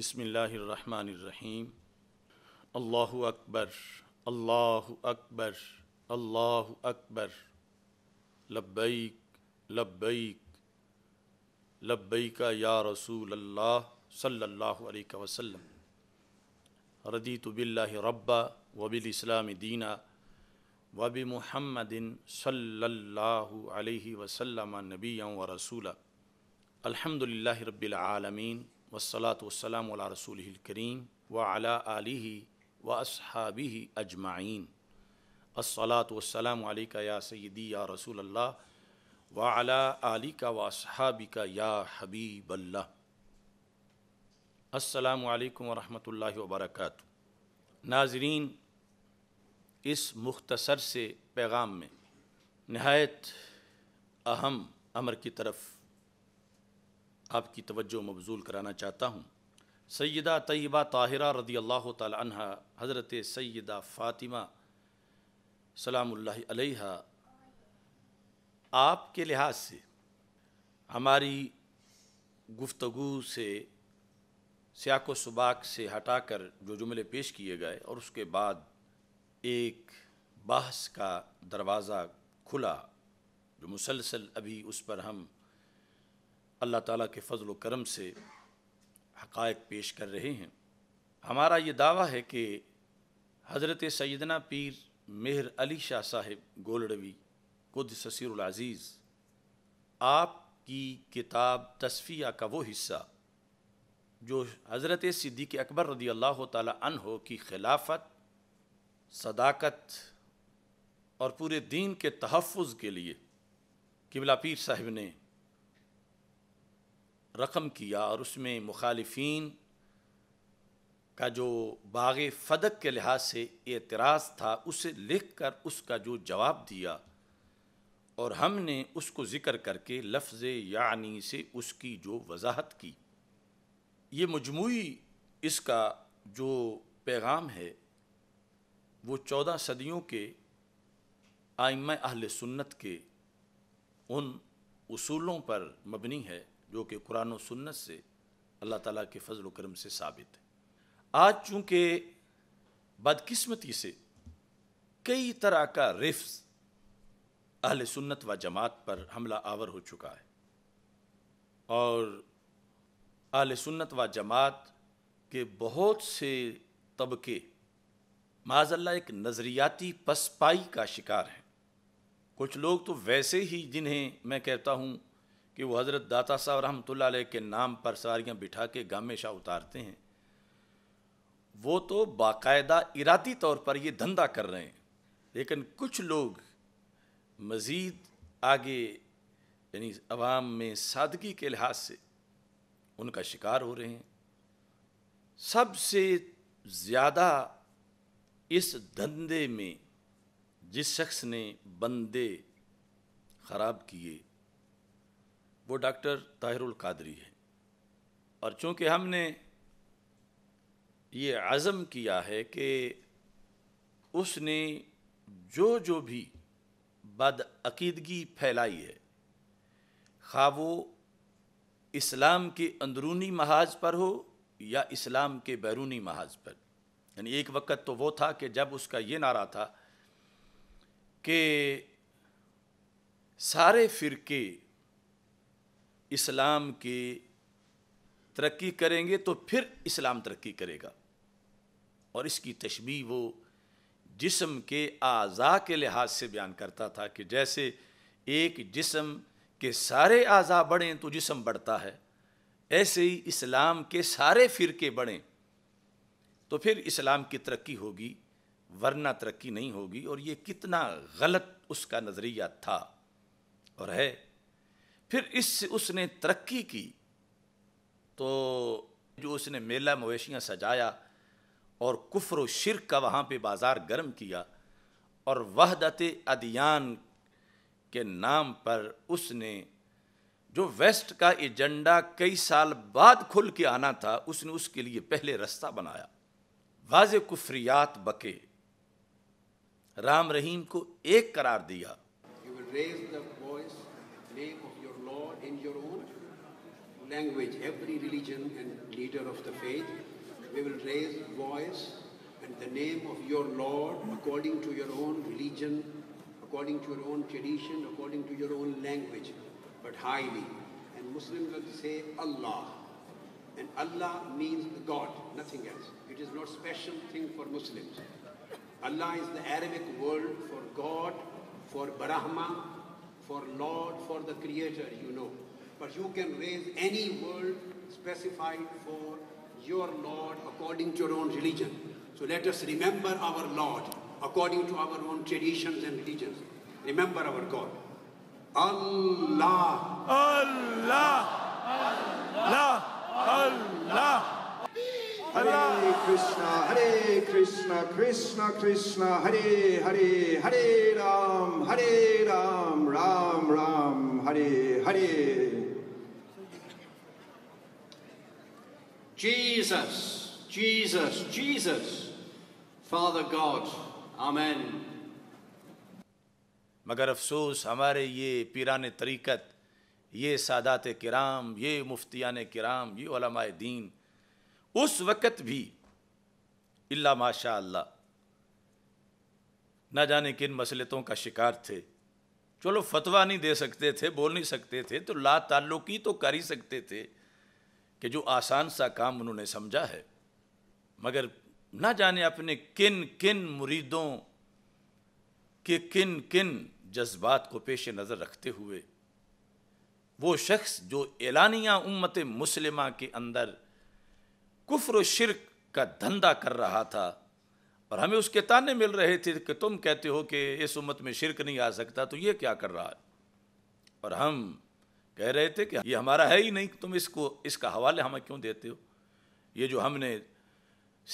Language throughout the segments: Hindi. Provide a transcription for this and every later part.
बिसमीम अल्लाह अकबर अल्लाह अकबर अल्लाह अकबर लब्बैक लब्बैक लब्बैक या रसूल अल्लाह सल्लल्लाहु अलैहि वसल्लम रदी तो बिल्लाहि रब्बा वबिल इस्लाम दीना वबि मुहम्मदिन सल्लल्लाहु अलैहि वसल्लम नबिया व रसूला अल्हम्दुलिल्लाहि रब्बिल आलमीन वसलात वसलाम रसूल करीम व अला आलि व असहाबी अजमाइन असलात वसलाम का या सैदी या रसूल अल्लाह व अला आलि का व का या हबीब अल्लाह असलकम वरहमल वबरक नाजरीन इस मुख्तसर से पैगाम में नहायत अहम अमर की तरफ़ आपकी तवज्जो मबजूल कराना चाहता हूँ सैदा तय्यबा ताहिरा रदी अल्लाह तहा हज़रत सैदा फ़ातिमा सलाम्हा आपके लिहाज से हमारी गुफ्तगु से सियाको सबाक से हटाकर जो जुमले पेश किए गए और उसके बाद एक बहस का दरवाज़ा खुला जो मुसलसल अभी उस पर हम अल्लाह ताला के फ़ज़ल करम से हकायक पेश कर रहे हैं हमारा ये दावा है कि हज़रत सैदना पीर मेहर अली शाह साहेब गोलडवी कुद ससीरज़ीज़ आपकी किताब तस्फिया का वो हिस्सा जो हज़रत सिद्दीक़ अकबर रदी अल्लाह हो की खिलाफत सदाकत और पूरे दीन के तहफ़ के लिए किबला पीर साहिब ने रकम किया और उसमें मुखालफी का जो बाग फदक के लिहाज से एतराज़ था उसे लिख कर उसका जो जवाब दिया और हमने उसको ज़िक्र करके लफ्ज़ यानी से उसकी जो वजाहत की ये मजमू इसका जो पैगाम है वो चौदह सदियों के आइम अहल सुन्नत के उन उसूलों पर मबनी है जो कि कुरान सुन्नत से अल्लाह ताला के फजल करम से साबित है आज चूँकि बदकिस्मती से कई तरह का रिफ्स अहल सुन्नत व जमात पर हमला आवर हो चुका है और अहल सुन्नत व जमात के बहुत से तबके माजल्ला एक नज़रियाती पसपाई का शिकार हैं कुछ लोग तो वैसे ही जिन्हें मैं कहता हूँ कि वो हज़रत दाता साहब रहमत के नाम पर सवारियाँ बिठा के शाह उतारते हैं वो तो बाकायदा इराती तौर पर ये धंधा कर रहे हैं लेकिन कुछ लोग मज़ीद आगे यानी आवाम में सादगी के लिहाज से उनका शिकार हो रहे हैं सबसे ज़्यादा इस धंधे में जिस शख्स ने बंदे ख़राब किए वो डॉक्टर ताहिरुल कादरी है और चूँकि हमने ये आज़म किया है कि उसने जो जो भी बदअकीदगी फैलाई है खा वो इस्लाम के अंदरूनी महाज पर हो या इस्लाम के बैरूनी महाज पर यानी एक वक्त तो वो था कि जब उसका ये नारा था कि सारे फ़िरके इस्लाम की तरक्की करेंगे तो फिर इस्लाम तरक्की करेगा और इसकी तशबी वो जिसम के आज़ा के लिहाज से बयान करता था कि जैसे एक जिसम के सारे आज़ा बढ़ें तो जिसम बढ़ता है ऐसे ही इस्लाम के सारे फ़िरके बढ़ें तो फिर इस्लाम की तरक्की होगी वरना तरक्की नहीं होगी और ये कितना गलत उसका नज़रिया था और है फिर इससे उसने तरक्की की तो जो उसने मेला मवेशियाँ सजाया और कुफर शिरक का वहाँ पे बाज़ार गर्म किया और वहदत अदियान के नाम पर उसने जो वेस्ट का एजेंडा कई साल बाद खुल के आना था उसने उसके लिए पहले रास्ता बनाया वाज कुफरियात बके राम रहीम को एक करार दिया language, every religion and leader of the faith. We will raise voice and the name of your Lord according to your own religion, according to your own tradition, according to your own language, but highly. And Muslims will say Allah. And Allah means God, nothing else. It is not special thing for Muslims. Allah is the Arabic word for God, for Brahma, for Lord, for the Creator, you know but you can raise any word specified for your Lord according to your own religion. So let us remember our Lord according to our own traditions and religions. Remember our God. Allah. Allah. Allah. Allah. Hare Krishna, Hare Krishna, Krishna Krishna, Hare Hare, Hare Ram, Hare Ram, Ram Ram, Hare Hare. Jesus, Jesus, Jesus, Father God, Amen. मगर अफसोस हमारे ये पीरान तरीक़त ये सादात किराम ये मुफ्तियान किराम ये ओलमाए दीन उस वक़्त भी इल्ला माशा ना जाने किन मसलतों का शिकार थे चलो फतवा नहीं दे सकते थे बोल नहीं सकते थे तो ला ताल्लुकी तो कर ही सकते थे कि जो आसान सा काम उन्होंने समझा है मगर ना जाने अपने किन किन मुरीदों के किन किन जज्बात को पेश नज़र रखते हुए वो शख्स जो एलानिया उम्मत मुसलिमा के अंदर कुफ्र शिरक का धंधा कर रहा था और हमें उसके ताने मिल रहे थे कि तुम कहते हो कि इस उम्मत में शिरक नहीं आ सकता तो ये क्या कर रहा है और हम कह रहे थे कि ये हमारा है ही नहीं तुम इसको इसका हवाले हमें क्यों देते हो ये जो हमने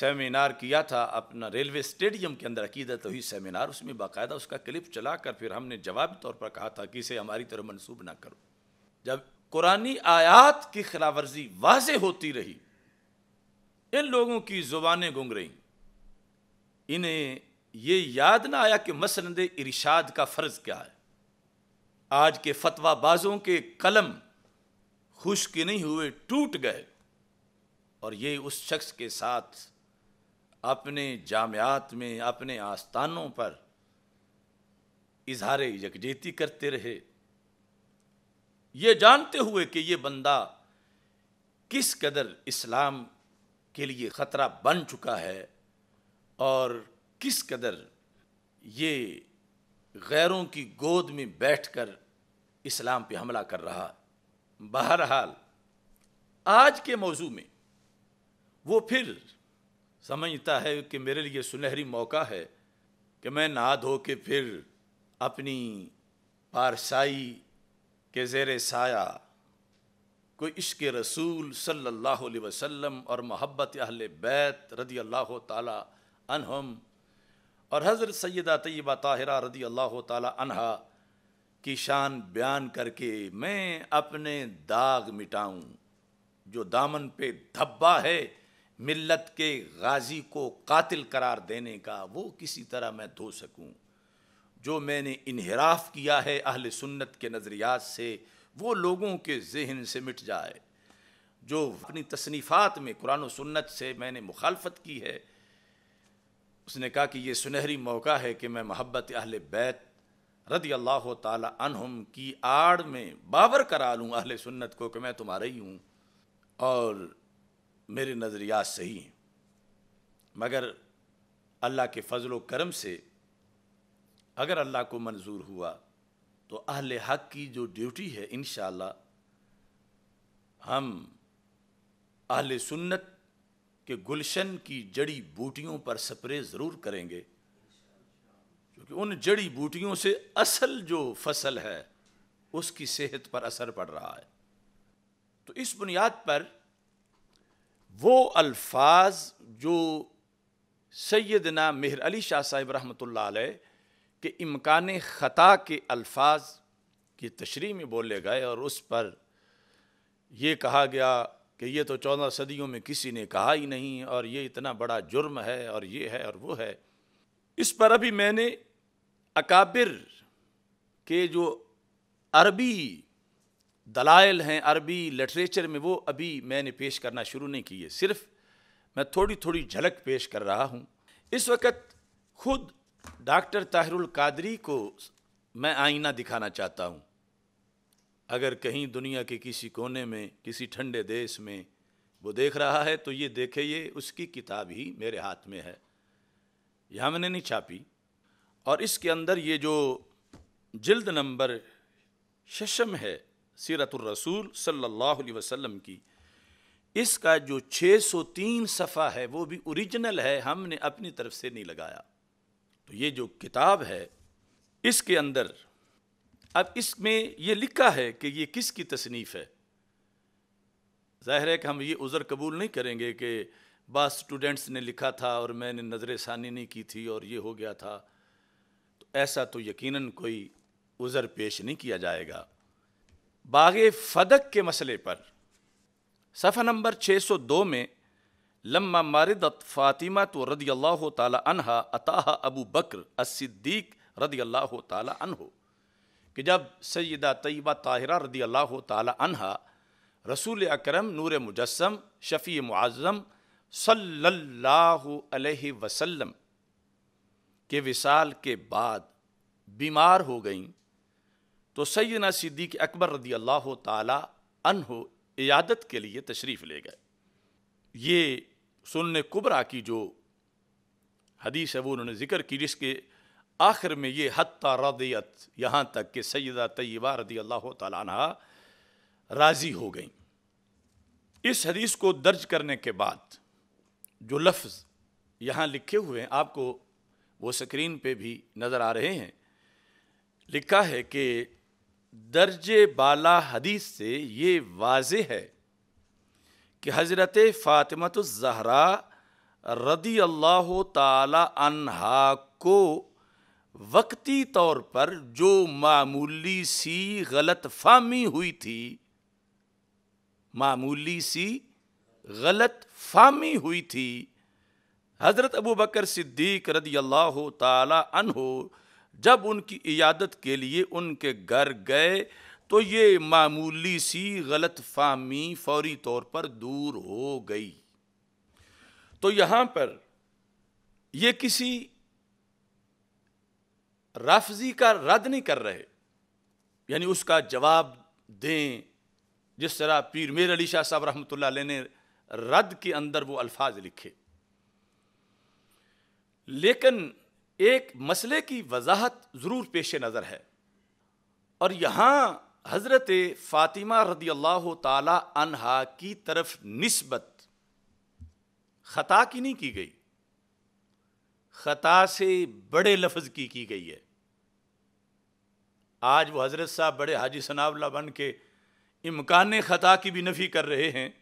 सेमिनार किया था अपना रेलवे स्टेडियम के अंदर अकीदत हुई तो ही सेमिनार उसमें बाकायदा उसका क्लिप चला कर फिर हमने जवाब तौर पर कहा था कि इसे हमारी तरह मनसूब ना करो जब कुरानी आयात की खिलाफवर्जी वाज होती रही इन लोगों की जुबानें गुंग रही इन्हें ये याद ना आया कि मसंद इरशाद का फ़र्ज़ क्या है आज के फतवाबाजों के कलम खुश्क नहीं हुए टूट गए और ये उस शख्स के साथ अपने जामियात में अपने आस्थानों पर इजहार यकजेती करते रहे ये जानते हुए कि ये बंदा किस कदर इस्लाम के लिए ख़तरा बन चुका है और किस कदर ये गैरों की गोद में बैठकर इस्लाम पे हमला कर रहा बहरहाल आज के मौजू में वो फिर समझता है कि मेरे लिए सुनहरी मौका है कि मैं नहा धो के फिर अपनी पारसाई के जेर साया को इश्क रसूल सल्लल्लाहु अलैहि वसल्लम और मोहब्बत अहल बैत रदी अल्लाह तन हम और हज़रत सैदा तयबा ताहरा रदी अल्लाह तहा की शान बयान करके मैं अपने दाग मिटाऊँ जो दामन पे धब्बा है मिल्लत के गाजी को कातिल करार देने का वो किसी तरह मैं धो सकूँ जो मैंने इनहराफ किया है अहल सुन्नत के नज़रियात से वो लोगों के जहन से मिट जाए जो अपनी तसनीफ़ात में कुरान सुन्नत से मैंने मुखालफत की है उसने कहा कि ये सुनहरी मौका है कि मैं मोहब्बत अहल बैत रदी अल्लाह तुम की आड़ में बावर करा लूँ अहल सुन्नत को कि मैं तुम्हारा ही हूँ और मेरे नज़रियात सही हैं मगर अल्लाह के फजल करम से अगर अल्लाह को मंजूर हुआ तो अहल हक की जो ड्यूटी है इन हम अहल सुन्नत कि गुलशन की जड़ी बूटियों पर स्प्रे ज़रूर करेंगे क्योंकि उन जड़ी बूटियों से असल जो फसल है उसकी सेहत पर असर पड़ रहा है तो इस बुनियाद पर वो अल्फाज जो सैदना मेहर अली शाह साहिब रहमत अलैह के इमकान ख़ता के अल्फाज की तशरी में बोले गए और उस पर ये कहा गया कि ये तो चौदह सदियों में किसी ने कहा ही नहीं और ये इतना बड़ा जुर्म है और ये है और वो है इस पर अभी मैंने अकाबिर के जो अरबी दलाइल हैं अरबी लिटरेचर में वो अभी मैंने पेश करना शुरू नहीं किए सिर्फ मैं थोड़ी थोड़ी झलक पेश कर रहा हूँ इस वक्त खुद डॉक्टर ताहिरुल कादरी को मैं आईना दिखाना चाहता हूँ अगर कहीं दुनिया के किसी कोने में किसी ठंडे देश में वो देख रहा है तो ये देखे ये उसकी किताब ही मेरे हाथ में है यह मैंने नहीं छापी और इसके अंदर ये जो जिल्द नंबर शशम है सीरतुलरसूल सल्लल्लाहु अलैहि वसल्लम की इसका जो 603 सफ़ा है वो भी ओरिजिनल है हमने अपनी तरफ से नहीं लगाया तो ये जो किताब है इसके अंदर अब इसमें यह लिखा है कि यह किसकी तसनीफ़ है ज़ाहिर है कि हम ये उज़र कबूल नहीं करेंगे कि बा स्टूडेंट्स ने लिखा था और मैंने नज़र षानी नहीं की थी और ये हो गया था तो ऐसा तो यकीनन कोई उज़र पेश नहीं किया जाएगा बाग फदक के मसले पर सफ़ा नंबर 602 में लम्मा मारदत फ़ातिमा तो रदी अल्लाह ताली अनहा अताहा अबू बकर अस्द्दीक रदी अल्लाह ताली अनहो कि जब सैदा तयबा ताहरा रदी अल्लाह तहा रसूल अकरम नूर मुजस्म शफ़ी मुआज़म सल्लल्लाहु अलैहि वसल्लम के विसाल के बाद बीमार हो गईं तो सैदना सिद्दीक अकबर रदी अल्लाह तहो इयादत के लिए तशरीफ़ ले गए ये सुन कुबरा की जो हदीस है वो उन्होंने ज़िक्र की जिसके आखिर में ये हत्ता रदियत यहाँ तक कि सैदा तय्यबा रदी अल्लाह तला राज़ी हो गई इस हदीस को दर्ज करने के बाद जो लफ्ज़ यहाँ लिखे हुए हैं आपको वो स्क्रीन पे भी नज़र आ रहे हैं लिखा है कि दर्ज बाला हदीस से ये वाज है कि हज़रत ज़हरा रदी अल्लाह तला को वक्ती तौर पर जो मामूली सी गलत फामी हुई थी मामूली सी गलत फामी हुई थी हज़रत अबू बकर सिद्दीक रदी अल्लाह तहो जब उनकी इयादत के लिए उनके घर गए तो ये मामूली सी गलत फामी फौरी तौर पर दूर हो गई तो यहाँ पर ये किसी रफजी का रद्द नहीं कर रहे यानी उसका जवाब दें जिस तरह पीर मेर अली शाह साहब रहमत ने रद्द के अंदर वो अल्फाज लिखे लेकिन एक मसले की वजाहत ज़रूर पेश नज़र है और यहाँ हज़रत फ़ातिमा रदी अल्लाह तहा की तरफ नस्बत ख़ता की नहीं की गई ख़ता से बड़े लफ्ज़ की की गई है आज वो हज़रत साहब बड़े हाजी सनावला बन के इम्कान ख़ता की भी नफ़ी कर रहे हैं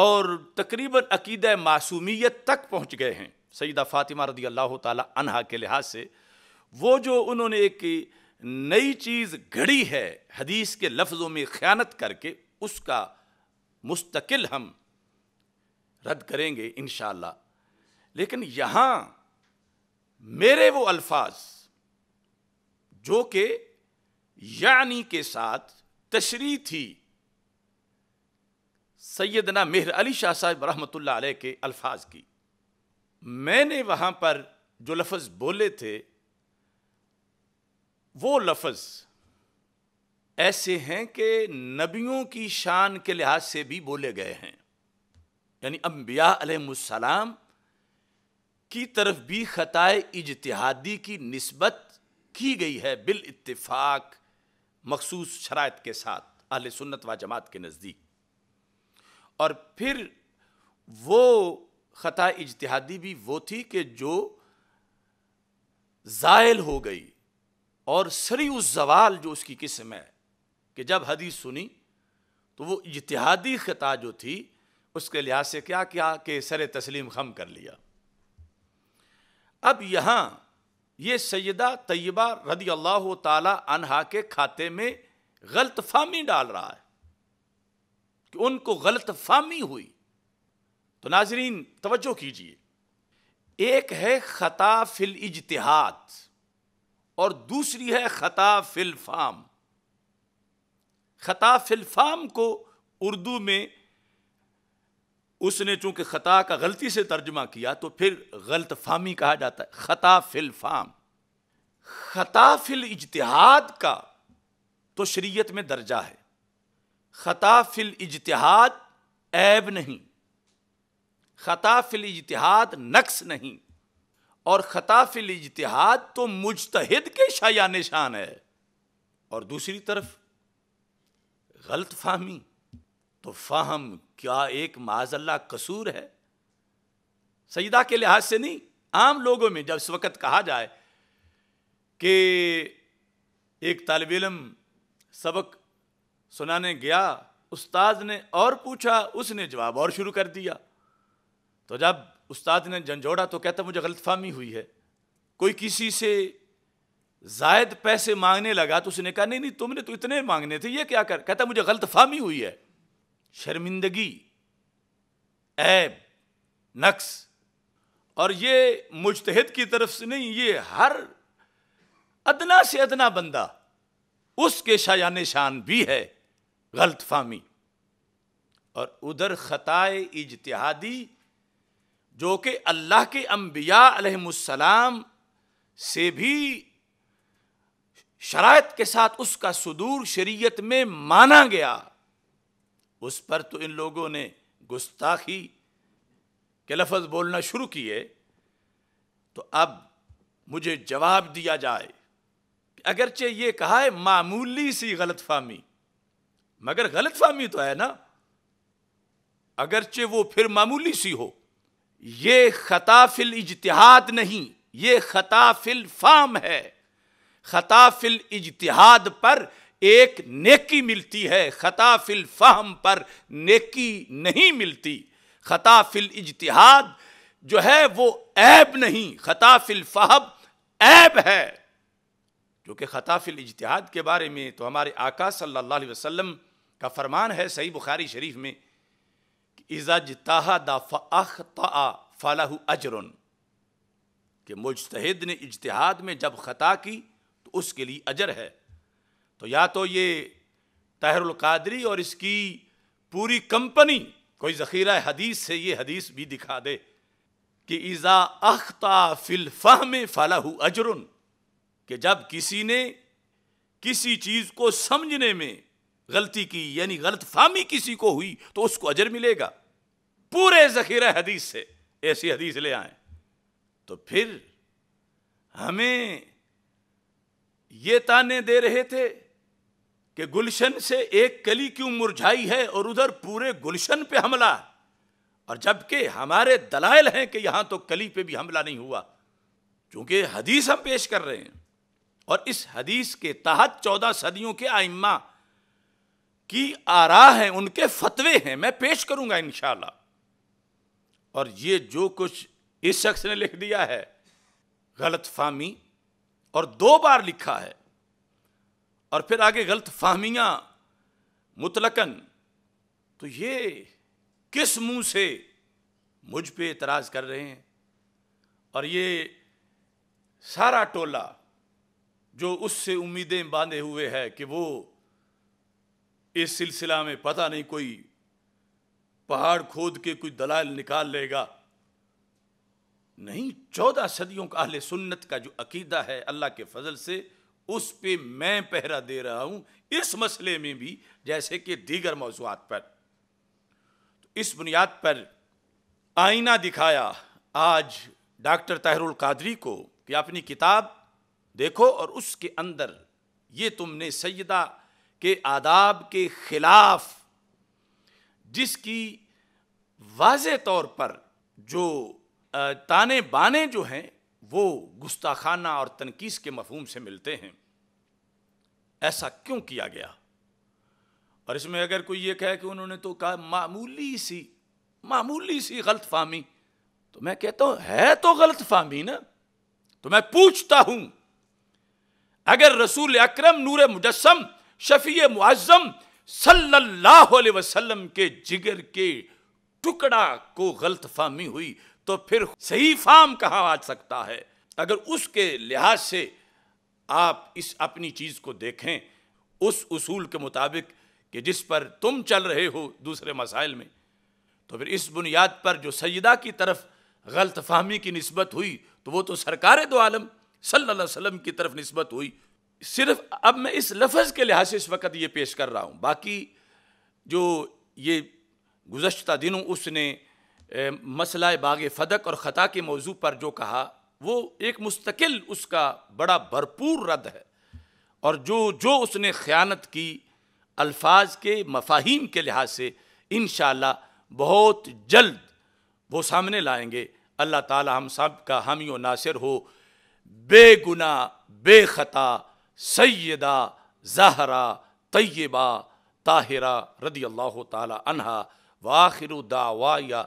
और तकरीबन अकीद मासूमियत तक पहुँच गए हैं सईदा फ़ातिमा रदी अल्लाह तहा के लिहाज से वो जो उन्होंने एक नई चीज़ घड़ी है हदीस के लफ्ज़ों में ख़यानत करके उसका मुस्तकिल हम रद्द करेंगे इन लेकिन यहाँ मेरे वो अल्फाज जो कि यानी के साथ तशरी थी सैदना मेहर अली शाह साहब रहमत आल के अल्फाज की मैंने वहाँ पर जो लफ्ज़ बोले थे वो लफ्ज़ ऐसे हैं कि नबियों की शान के लिहाज से भी बोले गए हैं यानी अम्बिया अलैहिस्सलाम की तरफ भी ख़ताए इजतहादी की नस्बत की गई है बिल इतफाक मखसूस शरात के साथ अहल सुन्नत व जमात के नज़दीक और फिर वो ख़ता इजतहादी भी वो थी कि जो ज़ायल हो गई और सरी उस जवाल जो उसकी किस्म है कि जब हदीस सुनी तो वो इजतहादी ख़ता जो थी उसके लिहाज से क्या किया कि सर तस्लीम खम कर लिया अब यहाँ ये सैदा तय्यबा रदी अल्लाह तहा के खाते में गलत फामी डाल रहा है कि उनको गलत फामी हुई तो नाजरीन तवज्जो कीजिए एक है ख़ता फिल इजतहाद और दूसरी है ख़ता फिल फाम ख़ता फिल फाम को उर्दू में उसने चूंकि ख़ता का गलती से तर्जमा किया तो फिर गलत फामी कहा जाता है ख़ता फिल फाम ख़ता फिल इजतहाद का तो शरीयत में दर्जा है ख़ता फिल इजतहाद ऐब नहीं ख़ता फिल इजतहाद नक्स नहीं और ख़ता फिल इजतहाद तो मुजतहिद के शाया निशान है और दूसरी तरफ गलत फाहमी तो फाहम क्या एक माजल्ला कसूर है सईदा के लिहाज से नहीं आम लोगों में जब इस वक्त कहा जाए कि एक तालब इलम सबक सुनाने गया उस्ताद ने और पूछा उसने जवाब और शुरू कर दिया तो जब उस्ताद ने झंझोड़ा तो कहता मुझे गलतफहमी हुई है कोई किसी से जायद पैसे मांगने लगा तो उसने कहा नहीं नहीं तुमने तो इतने मांगने थे ये क्या कर कहता मुझे गलतफहमी हुई है शर्मिंदगी ऐब नक्स और ये मुश्तहद की तरफ से नहीं ये हर अदना से अदना बंदा उसके शायान शान भी है गलत फामी और उधर ख़ताए इजतहादी जो कि अल्लाह के अम्बिया से भी शरात के साथ उसका सुदूर शरीयत में माना गया उस पर तो इन लोगों ने गुस्ताखी के लफज बोलना शुरू किए तो अब मुझे जवाब दिया जाए अगरचे ये कहा है मामूली सी गलत फहमी मगर गलत फहमी तो है ना अगरचे वो फिर मामूली सी हो ये खताफिल इजतहाद नहीं ये खताफिल फाम है खताफिल इजतिहाद पर एक नेकी मिलती है खता फिल फहम पर नेकी नहीं मिलती खता फिल इजतहाद जो है वो ऐब नहीं खता फिल फहब ऐब है क्योंकि खता फिल इजतहाद के बारे में तो हमारे आका सल्लल्लाहु अलैहि वसल्लम का फरमान है सही बुखारी शरीफ में इज़ज तहदा फ़्ता फ़लाह अजरन कि मुजतहद ने इजतिहाद में जब ख़ता की तो उसके लिए अजर है तो या तो ये तहरुल कादरी और इसकी पूरी कंपनी कोई ज़ख़ीरा हदीस से ये हदीस भी दिखा दे कि ईज़ा अख्ता फ़िलफ़हम फ़लाह अजरुन कि जब किसी ने किसी चीज़ को समझने में गलती की यानी गलत फामी किसी को हुई तो उसको अजर मिलेगा पूरे ज़ख़ीरा हदीस से ऐसी हदीस ले आए तो फिर हमें ये ताने दे रहे थे कि गुलशन से एक कली क्यों मुरझाई है और उधर पूरे गुलशन पे हमला और जबकि हमारे दलाइल हैं कि यहां तो कली पे भी हमला नहीं हुआ क्योंकि हदीस हम पेश कर रहे हैं और इस हदीस के तहत चौदह सदियों के आइम्मा की आरा हैं उनके फतवे हैं मैं पेश करूंगा इन और ये जो कुछ इस शख्स ने लिख दिया है गलत फामी और दो बार लिखा है और फिर आगे गलत फाहमियाँ मुतलकन तो ये किस मुंह से मुझ पे इतराज़ कर रहे हैं और ये सारा टोला जो उससे उम्मीदें बांधे हुए है कि वो इस सिलसिला में पता नहीं कोई पहाड़ खोद के कोई दलाल निकाल लेगा नहीं चौदह सदियों का अहले सुन्नत का जो अकीदा है अल्लाह के फजल से उस पे मैं पहरा दे रहा हूं इस मसले में भी जैसे कि दीगर मौजूद पर तो इस बुनियाद पर आईना दिखाया आज डॉक्टर ताहरुल कादरी को कि अपनी किताब देखो और उसके अंदर ये तुमने सैदा के आदाब के खिलाफ जिसकी वाज तौर पर जो ताने बाने जो हैं वो गुस्ताखाना और तनकीस के मफहूम से मिलते हैं ऐसा क्यों किया गया और इसमें अगर कोई ये कहे कि उन्होंने तो कहा मामूली सी मामूली सी गलत फहमी तो मैं कहता हूं है तो गलत फहमी ना तो मैं पूछता हूं अगर रसूल अक्रम नूर मुजस्म शफी मुआजम सल्लाह वसलम के जिगर के टुकड़ा को गलत फहमी हुई तो फिर सही फार्म कहाँ आ सकता है अगर उसके लिहाज से आप इस अपनी चीज़ को देखें उस उसूल के मुताबिक कि जिस पर तुम चल रहे हो दूसरे मसाइल में तो फिर इस बुनियाद पर जो सजदा की तरफ गलत फहमी की नस्बत हुई तो वो तो सरकार दो आलम सल्ला वसम की तरफ नस्बत हुई सिर्फ अब मैं इस लफज के लिहाज से इस वक्त ये पेश कर रहा हूँ बाकी जो ये गुज्त दिनों उसने मसला बाग फदक और ख़ता के मौजू पर जो कहा वो एक मुस्तकिल उसका बड़ा भरपूर रद्द है और जो जो उसने ख़यानत की अल्फाज के मफाहिम के लिहाज से इन बहुत जल्द वो सामने लाएंगे अल्लाह ताला हम सब का हामी व नासिर हो बेगुना बेखता सैदा जहरा तय्यबा ताहिरा रदी अल्लाह ताला वाखिर दावा या